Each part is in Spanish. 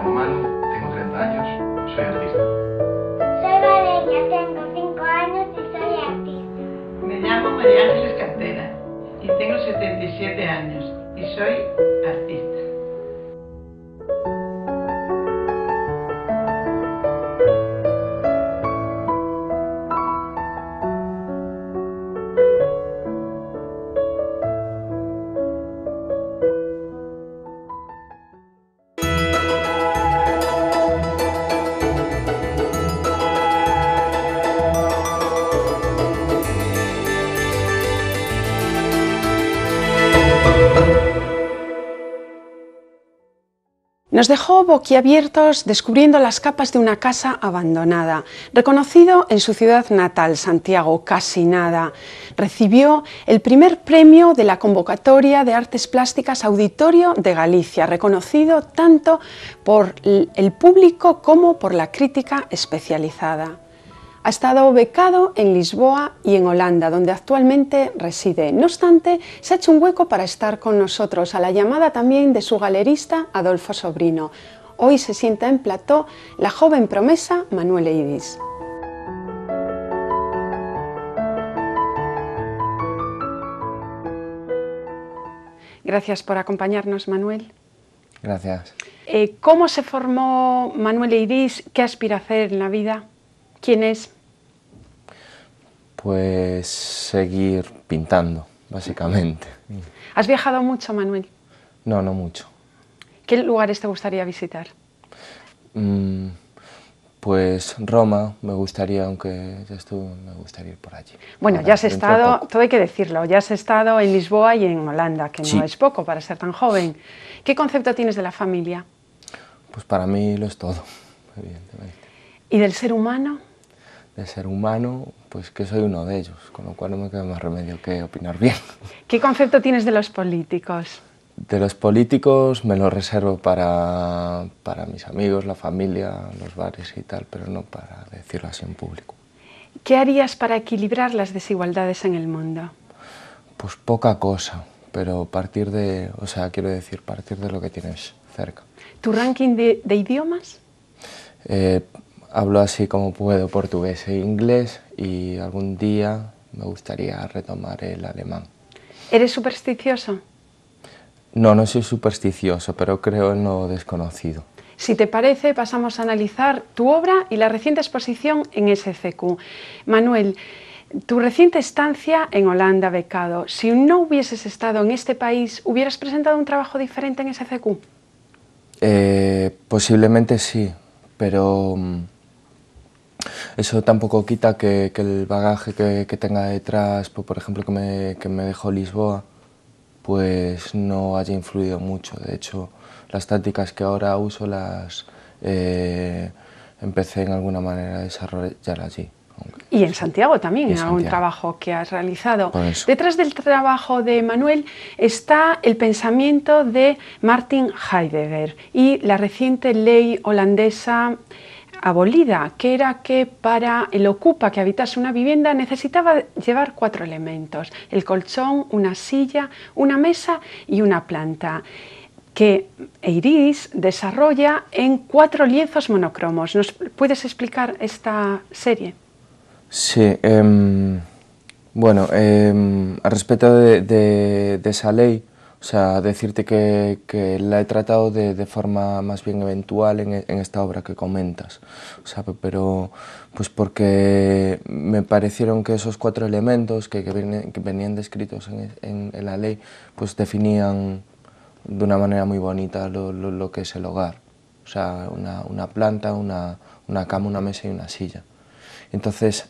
llamo Manu, tengo 30 años, soy artista. Soy Valeria, tengo 5 años y soy artista. Me llamo María Ángeles Cantera y tengo 77 años y soy Nos dejó boquiabiertos descubriendo las capas de una casa abandonada. Reconocido en su ciudad natal, Santiago, casi nada, recibió el primer premio de la convocatoria de artes plásticas Auditorio de Galicia, reconocido tanto por el público como por la crítica especializada. Ha estado becado en Lisboa y en Holanda, donde actualmente reside. No obstante, se ha hecho un hueco para estar con nosotros, a la llamada también de su galerista Adolfo Sobrino. Hoy se sienta en plató la joven promesa Manuel Eidis. Gracias por acompañarnos, Manuel. Gracias. Eh, ¿Cómo se formó Manuel Iris? ¿Qué aspira a hacer en la vida? ¿Quién es? Pues seguir pintando, básicamente. ¿Has viajado mucho, Manuel? No, no mucho. ¿Qué lugares te gustaría visitar? Mm, pues Roma, me gustaría, aunque ya estuve, me gustaría ir por allí. Bueno, ya has estado, todo hay que decirlo, ya has estado en Lisboa y en Holanda, que no es poco para ser tan joven. ¿Qué concepto tienes de la familia? Pues para mí lo es todo, evidentemente. ¿Y del ser humano? de ser humano, pues que soy uno de ellos, con lo cual no me queda más remedio que opinar bien. ¿Qué concepto tienes de los políticos? De los políticos me lo reservo para, para mis amigos, la familia, los bares y tal, pero no para decirlo así en público. ¿Qué harías para equilibrar las desigualdades en el mundo? Pues poca cosa, pero partir de, o sea, quiero decir, partir de lo que tienes cerca. ¿Tu ranking de, idiomas? Eh, Hablo así como puedo portugués e inglés y algún día me gustaría retomar el alemán. ¿Eres supersticioso? No, no soy supersticioso, pero creo en lo desconocido. Si te parece, pasamos a analizar tu obra y la reciente exposición en SCQ. Manuel, tu reciente estancia en Holanda, becado, si no hubieses estado en este país, ¿hubieras presentado un trabajo diferente en SCQ? Eh, posiblemente sí, pero mm, eso tampoco quita que, el bagaje que, tenga detrás, pues, por ejemplo, que me, que me dejó Lisboa, pues no haya influido mucho. De hecho, las tácticas que ahora uso las eh, empecé en alguna manera a desarrollar allí. Y en Santiago también, en algún un trabajo que has realizado. Detrás del trabajo de Manuel está el pensamiento de Martin Heidegger y la reciente ley holandesa abolida, que era que para el ocupa que habitase una vivienda necesitaba llevar cuatro elementos, el colchón, una silla, una mesa y una planta que Iris desarrolla en cuatro lienzos monocromos. ¿Nos puedes explicar esta serie? Sí, em, bueno, em, respecto de, esa ley, o sea, decirte que, que la he tratado de, de, forma más bien eventual en, esta obra que comentas, sea Pero pues porque me parecieron que esos cuatro elementos que, que, venían, que venían descritos en, en, la ley, pues definían de una manera muy bonita lo, lo, que es el hogar. O sea, una, una planta, una, una cama, una mesa y una silla. Entonces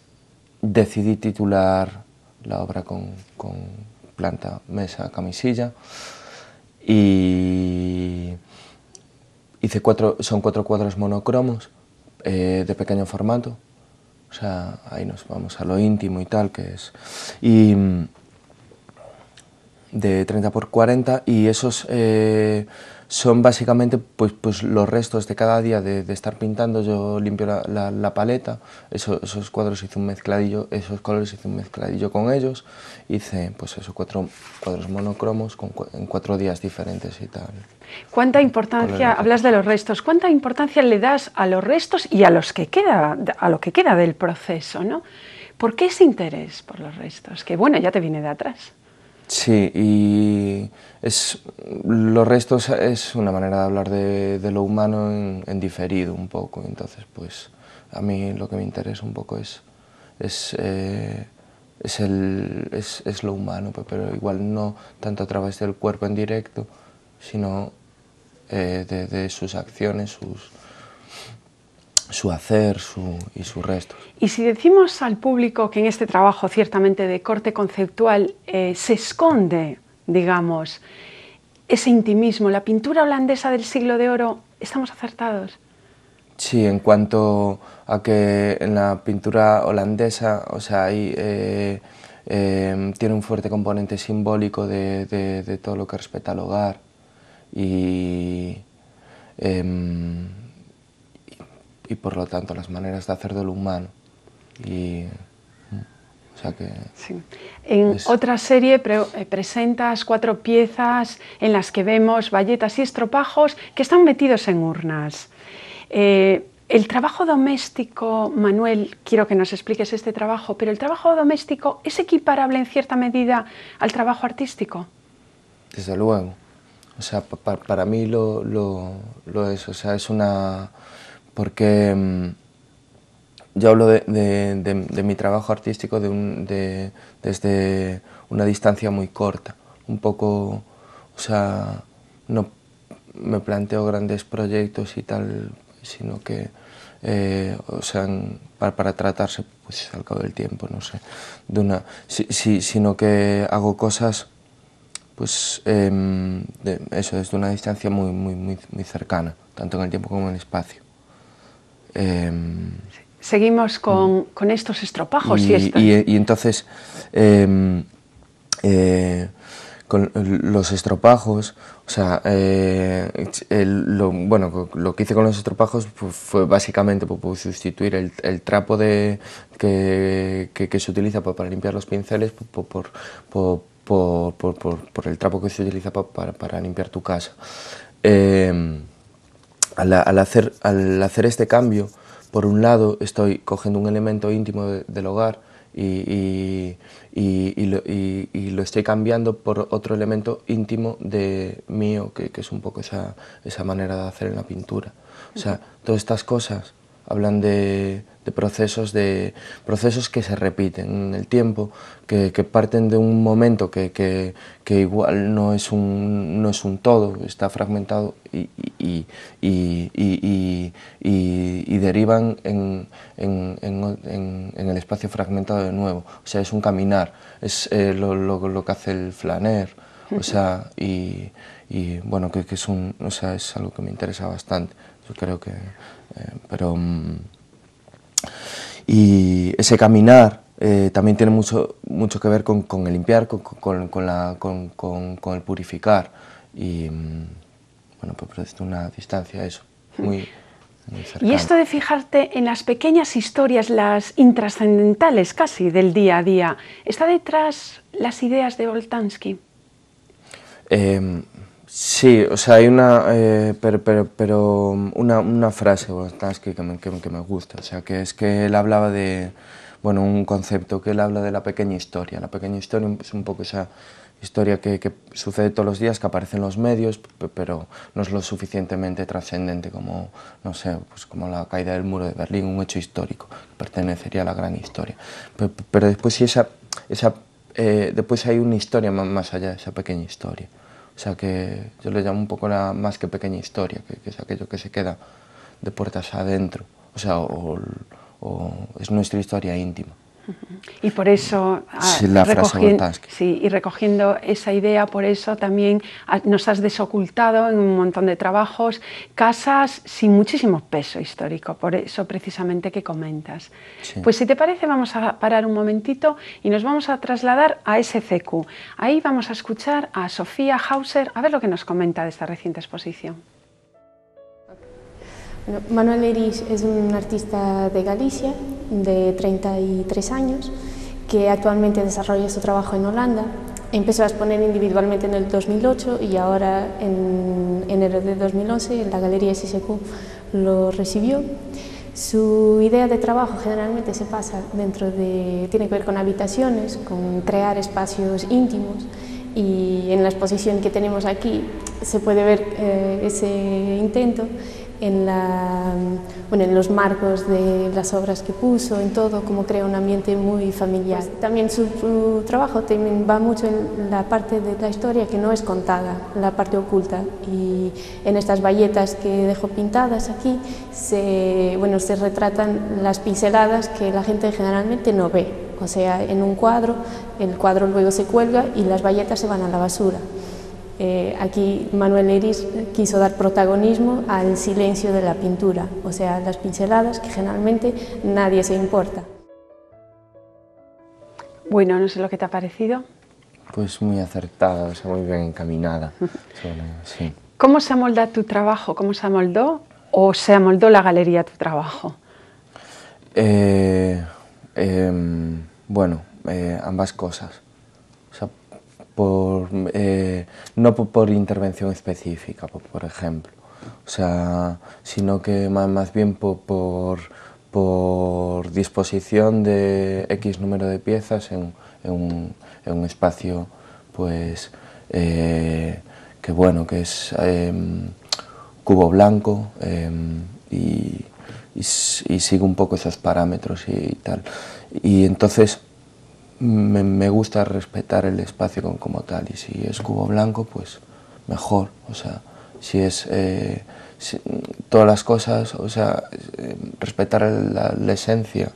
decidí titular la obra con planta, mesa, camisilla. Y hice cuatro, son cuatro cuadros monocromos eh, de pequeño formato. O sea, ahí nos vamos a lo íntimo y tal, que es. Y mm, de 30 por 40 y esos eh, son básicamente pues, pues, los restos de cada día de, estar pintando, yo limpio la, paleta, esos, esos cuadros hice un mezcladillo, esos colores hice un mezcladillo con ellos, hice pues esos cuatro cuadros monocromos en cuatro días diferentes y tal. ¿Cuánta importancia, hablas de los restos, cuánta importancia le das a los restos y a, los que queda, a lo que queda del proceso, ¿no? ¿Por qué ese interés por los restos? Que bueno, ya te viene de atrás. Sí, y es, los restos es una manera de hablar de, lo humano en, diferido un poco. Entonces, pues a mí lo que me interesa un poco es, es, eh, es, el, es, lo humano, pues, pero igual no tanto a través del cuerpo en directo, sino eh, de sus acciones, sus, su hacer su, y sus restos. Y si decimos al público que en este trabajo ciertamente de corte conceptual eh, se esconde, digamos, ese intimismo, la pintura holandesa del siglo de oro, ¿estamos acertados? Sí, en cuanto a que en la pintura holandesa, o sea, ahí... Eh, em, tiene un fuerte componente simbólico de, de, todo lo que respeta al hogar y em, y por lo tanto las maneras de hacer lo humano. Y, o sea que sí. En otra serie eh, presentas cuatro piezas en las que vemos balletas y estropajos que están metidos en urnas. Eh, el trabajo doméstico, Manuel, quiero que nos expliques este trabajo, pero el trabajo doméstico es equiparable en cierta medida al trabajo artístico. Desde luego. O sea, para mí lo, lo, lo, es. O sea, es una porque mm, yo hablo de, mi trabajo artístico desde una distancia muy corta, un poco, o sea, no me planteo grandes proyectos y tal, sino que, eh, o sea, para, tratarse, pues al cabo del tiempo, no sé, de una, si, sino que hago cosas, pues em, eso, desde una distancia muy, muy, muy cercana, tanto en el tiempo como en el espacio. Em, Seguimos mm. con, estos estropajos y, entonces, em, eh, con los estropajos, o sea, eh, lo, bueno, lo que hice con los estropajos pues, fue básicamente pues, pues, sustituir el, trapo de, que, se utiliza para limpiar los pinceles por, el trapo que se utiliza para limpiar tu casa. Eh, al, hacer, al hacer este cambio, por un lado estoy cogiendo un elemento íntimo del hogar y, lo, estoy cambiando por otro elemento íntimo de mío, que, es un poco esa, esa, manera de hacer en la pintura. O sea, todas estas cosas hablan de, procesos, de procesos que se repiten en el tiempo, que, parten de un momento que, igual no es, un, no es un todo, está fragmentado y, derivan en, el espacio fragmentado de nuevo. O sea, es un caminar, es eh, lo, que hace el flaner, o sea, y, bueno, que, es, un, o sea, es algo que me interesa bastante. Yo creo que... Eh, pero, mm, y ese caminar eh, también tiene mucho, mucho que ver con, el limpiar, con, con, el purificar. Y mm, bueno, pues una distancia eso, hmm. muy, Y esto de fijarte en las pequeñas historias, las intrascendentales casi del día a día, ¿está detrás las ideas de Voltansky? Em, Sí, o sea, hay una, eh, pero, una, frase que, me, gusta, o sea, que es que él hablaba de, bueno, un concepto que él habla de la pequeña historia. La pequeña historia es un poco esa historia que, que sucede todos los días, que aparece en los medios, pero no es lo suficientemente trascendente como, no sé, pues como la caída del muro de Berlín, un hecho histórico, que pertenecería a la gran historia. Pero, después sí esa, esa eh, después hay una historia más allá de esa pequeña historia. O sea que yo le llamo un poco la más que pequeña historia, que, es aquello que se queda de puertas adentro. O sea, es nuestra historia íntima. Y por eso, ah, sí, y recogiendo esa idea, por eso también ah, nos has desocultado en un montón de trabajos casas sin muchísimo peso histórico, por eso precisamente que comentas. Pues si te parece, vamos a parar un momentito y nos vamos a trasladar a SCQ. Ahí vamos a escuchar a Sofía Hauser a ver lo que nos comenta de esta reciente exposición. Manuel Eris es un artista de Galicia de 33 años que actualmente desarrolla su trabajo en Holanda. Empezó a exponer individualmente en el 2008 y ahora en enero de 2011 la Galería SSQ lo recibió. Su idea de trabajo generalmente se pasa dentro de, tiene que ver con habitaciones, con crear espacios íntimos y en la exposición que tenemos aquí se puede ver eh, ese intento en, bueno, en los marcos de las obras que puso, en todo, como crea un ambiente muy familiar. Pues también su, trabajo va mucho en la parte de la historia que no es contada, la parte oculta. Y en estas valletas que dejo pintadas aquí, se, bueno, se retratan las pinceladas que la gente generalmente no ve. O sea, en un cuadro, el cuadro luego se cuelga y las valletas se van a la basura. Eh, aquí Manuel Eris quiso dar protagonismo al silencio de la pintura, o sea, las pinceladas que generalmente nadie se importa. Bueno, no sé lo que te ha parecido. Pues muy acertada, o sea, muy bien encaminada. ¿Cómo se amolda tu trabajo? ¿Cómo se amoldó o se amoldó la galería a tu trabajo? Eh, em, bueno, eh, ambas cosas eh, no por intervención específica, por ejemplo, o sea, sino que más bien por, disposición de X número de piezas en, un, espacio pues eh, que bueno, que es em, cubo blanco em, y, sigo sigue un poco esos parámetros y tal. Y entonces me, gusta respetar el espacio como tal y si es cubo blanco pues mejor, o sea, si es eh, todas las cosas, o sea, eh, respetar la, esencia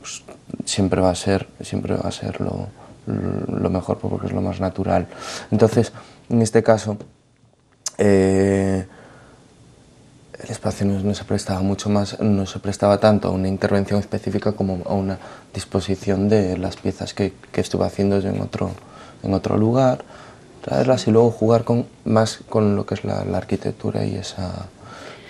pues siempre va a ser, siempre va a ser lo, lo, mejor porque es lo más natural. Entonces, en este caso, eh, el espacio no, se prestaba mucho más, no se prestaba tanto a una intervención específica como a una disposición de las piezas que, que estuve haciendo en otro, lugar, traerlas y luego jugar con, más con lo que es la, la arquitectura y esa,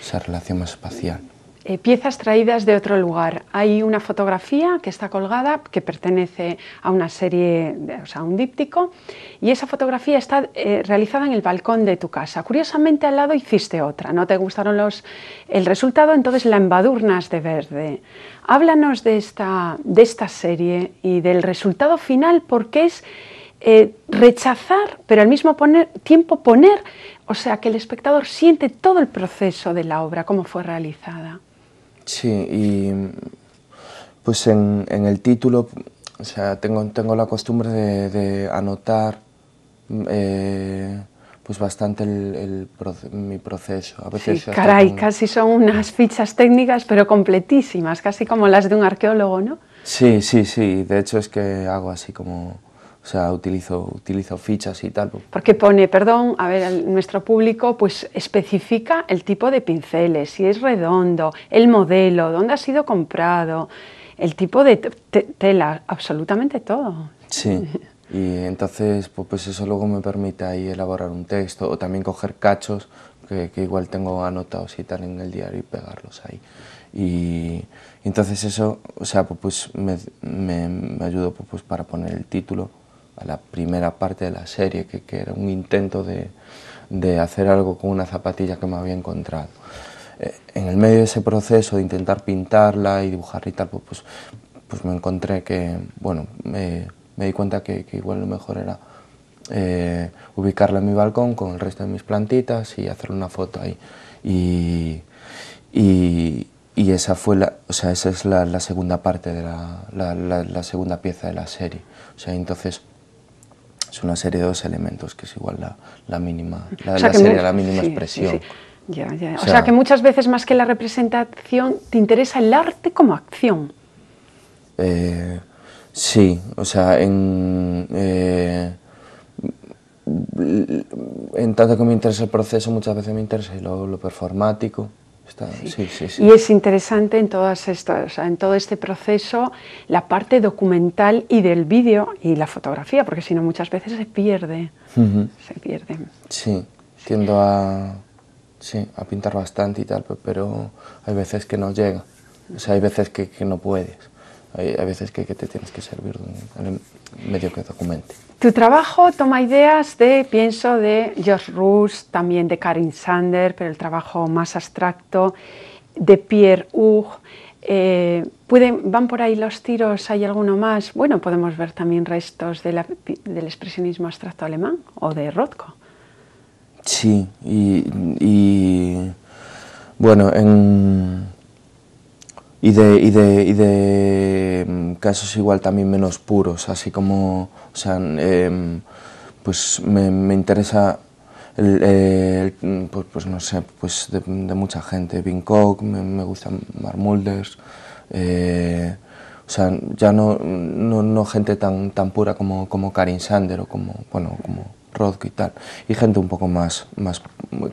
esa relación más espacial. Eh, piezas traídas de otro lugar. Hay una fotografía que está colgada, que pertenece a una serie, o sea, a un díptico, y esa fotografía está eh, realizada en el balcón de tu casa. Curiosamente, al lado hiciste otra, no te gustaron los, el resultado, entonces la embadurnas de verde. Háblanos de esta, serie y del resultado final, porque es eh, rechazar, pero al mismo tiempo poner, o sea, que el espectador siente todo el proceso de la obra, cómo fue realizada. Sí, y pues en, en el título, o sea, tengo, tengo la costumbre de, anotar mm, eh, pues bastante el, mi proceso. A sí, caray, casi son unas fichas técnicas, pero completísimas, casi como las de un arqueólogo, ¿no? Sí, sí, sí. De hecho es que hago así como o sea, utilizo, utilizo fichas y tal. Pues. Porque pone, perdón, a ver, nuestro público pues especifica el tipo de pinceles, si es redondo, el modelo, dónde ha sido comprado, el tipo de tela, absolutamente todo. Sí, y entonces pues, pues, eso luego me permite ahí elaborar un texto o también coger cachos que, igual tengo anotados y tal en el diario y pegarlos ahí. Y, entonces eso, o sea, pues, pues me, me, ayudó pues, para poner el título a la primera parte de la serie, que, que era un intento de, de, hacer algo con una zapatilla que me había encontrado. Eh, en el medio de ese proceso de intentar pintarla y dibujarla y tal, pues, pues, pues, me encontré que, bueno, me, me di cuenta que, que, igual lo mejor era eh, ubicarla en mi balcón con el resto de mis plantitas y hacerle una foto ahí. Y, y, esa fue la, o sea, esa es la, segunda parte de la, la, la, segunda pieza de la serie. O sea, entonces es una serie de dos elementos que es igual la, la mínima, la, mínima expresión. O, sea, que muchas veces más que la representación te interesa el arte como acción. Eh, sí, o sea, en, eh, en tanto que me interesa el proceso, muchas veces me interesa lo performático y es interesante en, todas estas, en todo este proceso la parte documental y del vídeo y la fotografía, porque si no muchas veces se pierde. Se pierde. Sí, tiendo a, pintar bastante y tal, pero hay veces que no llega. O sea, hay veces que no puedes hay, veces que, te tienes que servir de un medio que documente. Tu trabajo toma ideas de, pienso, de George Rus también de Karin Sander, pero el trabajo más abstracto, de Pierre Hugues. Eh, pueden, ¿Van por ahí los tiros? ¿Hay alguno más? Bueno, podemos ver también restos del expresionismo abstracto alemán o de Rothko. Sí, y bueno, en, y de, y de, y de mm, casos igual también menos puros, así como, o sea, em, pues me, me interesa, mm, pues, pues, no sé, pues de, mucha gente, Vincock, me, me gustan Marmulders, eh, o sea, ya no, no, gente tan, tan pura como, como Karin Sander o como, bueno, como y tal, y gente un poco más, más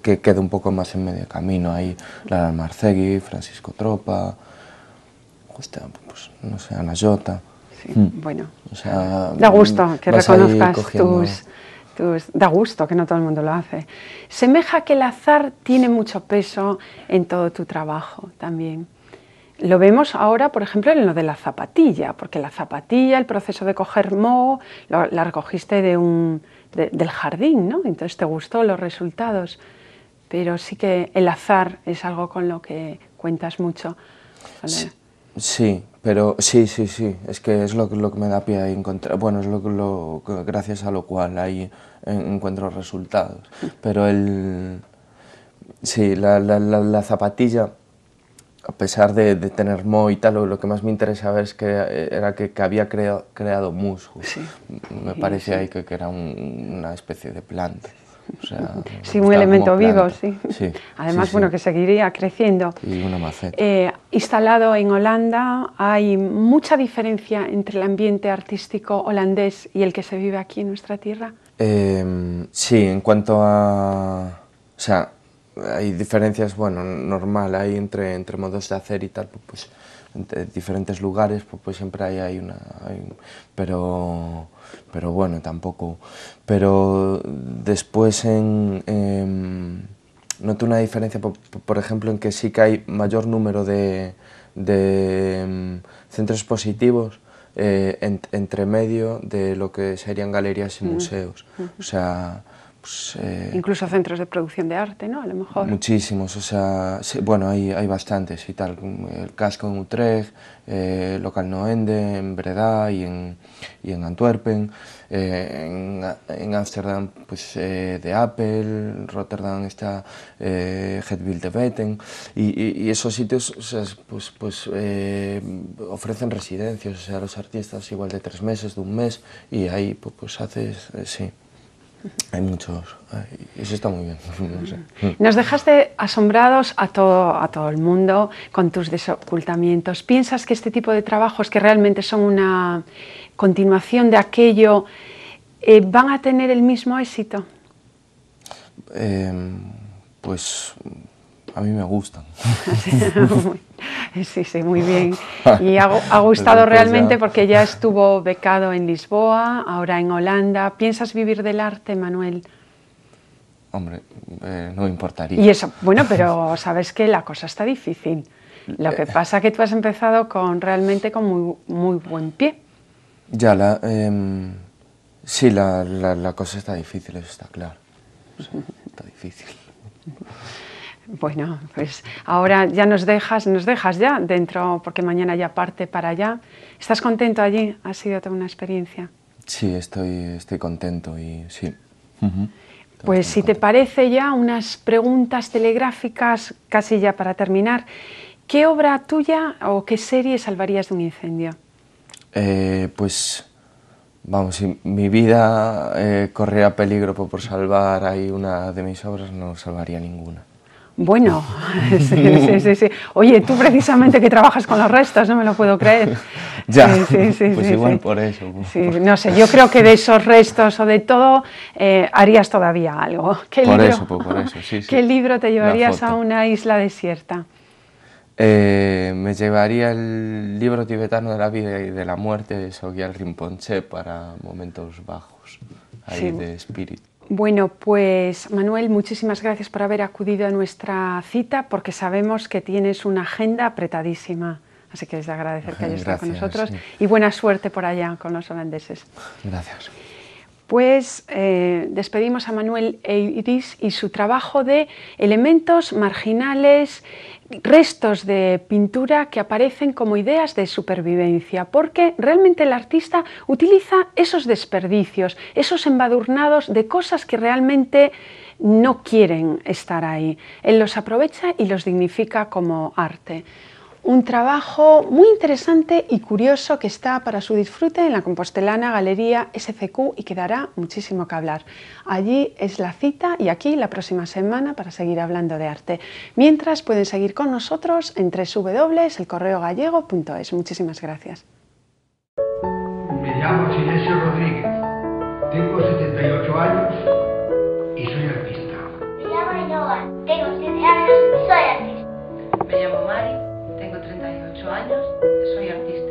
que quede un poco más en medio camino, ahí Lara Marcegui, Francisco Tropa, pues, no sé, la Jota. Mm. bueno. da mm, gusto que reconozcas tus, Da gusto que no todo el mundo lo hace. Semeja que el azar tiene mucho peso en todo tu trabajo también. Lo vemos ahora, por ejemplo, en lo de la zapatilla, porque la zapatilla, el proceso de coger moho, la recogiste de un, del jardín, ¿no? Entonces te gustó los resultados, pero sí que el azar es algo con lo que cuentas mucho. Sí, Sí, pero sí, sí, sí, es que es lo, que me da pie a encontrar, bueno, es lo, lo gracias a lo cual ahí encuentro resultados, pero el, sí, la, la, la, zapatilla, a pesar de, tener mo y tal, lo que más me interesaba es que, era que, que había creado, creado musgo, me parece ahí que, era una especie de planta. O sí, un elemento vivo, sí. Además, bueno, que seguiría creciendo. Eh, instalado en Holanda, hay mucha diferencia entre el ambiente artístico holandés y el que se vive aquí en nuestra tierra. Em, sí, en cuanto a... O sea, hay diferencias, bueno, normal, hay entre, entre modos de hacer y tal, pues, pues en diferentes lugares, pues, pues, siempre hay, hay una... pero, pero bueno, tampoco... Pero después en, em, noto una diferencia, por, ejemplo, en que sí que hay mayor número de, em, centros positivos eh, entre medio de lo que serían galerías y mm. museos. Mm. O sea, pues, eh, Incluso centros de producción de arte, ¿no? A lo mejor. Muchísimos, o sea, bueno, hay, hay, bastantes y tal. El casco en Utrecht, eh, local Noende, en Breda y en, y en Antwerpen. Eh, en Ámsterdam, pues de Apple, Rotterdam está eh, de Betten. Y, esos sitios, pues, pues ofrecen residencias, o sea, los artistas igual de tres meses, de un mes, y ahí pues, pues haces, sí. Hay muchos. eso está muy bien. Nos dejaste asombrados a todo, a todo el mundo con tus desocultamientos. ¿Piensas que este tipo de trabajos, que realmente son una continuación de aquello, eh, van a tener el mismo éxito? Em, pues a mí me gustan. sí, sí, muy bien. Y ha, gustado pues realmente porque ya estuvo becado en Lisboa, ahora en Holanda. ¿Piensas vivir del arte, Manuel? Hombre, eh, no importaría. Y eso, bueno, pero sabes que la cosa está difícil. Lo que eh, eh. pasa es que tú has empezado con realmente con muy, muy buen pie. Ya, la, em, sí, la, cosa está difícil, eso está claro. está difícil. Bueno, pues ahora ya nos dejas, nos dejas ya dentro, porque mañana ya parte para allá. ¿Estás contento allí? ¿Ha sido toda una experiencia? Sí, estoy, estoy contento y sí. Pues si te parece ya unas preguntas telegráficas, casi ya para terminar. ¿Qué obra tuya o qué serie salvarías de un incendio? Eh, pues Vamos, si mi vida eh, corría peligro por salvar ahí una de mis obras, no salvaría ninguna. Bueno, Oye, tú precisamente que trabajas con los restos, no me lo puedo creer. ya, sí, pues igual por eso. No sé, yo creo que de esos restos o de todo eh, harías todavía algo. ¿Qué por libro? eso, ¿Qué libro te llevarías a una isla desierta? Eh, me llevaría el libro tibetano de la vida y de la muerte de Sogyal Rinpoche para momentos bajos, ahí de espíritu. Bueno, pues Manuel, muchísimas gracias por haber acudido a nuestra cita porque sabemos que tienes una agenda apretadísima. Así que les de agradecer que hayas estado con nosotros y buena suerte por allá con los holandeses. Gracias pues despedimos a Manuel Eiris y su trabajo de elementos marginales, restos de pintura que aparecen como ideas de supervivencia, porque realmente el artista utiliza esos desperdicios, esos embadurnados de cosas que realmente no quieren estar ahí. Él los aprovecha y los dignifica como arte un trabajo muy interesante y curioso que está para su disfrute en la Compostelana Galería SCQ y que dará muchísimo que hablar. Allí es la cita y aquí la próxima semana para seguir hablando de arte. Mientras pueden seguir con nosotros en www.elcorreogallego.es. Muchísimas gracias. Me llamo Silencio Rodríguez, tengo 78 años y soy artista. Me llamo Yoga, tengo 7 años y soy artista. Me llamo Mari soy artista.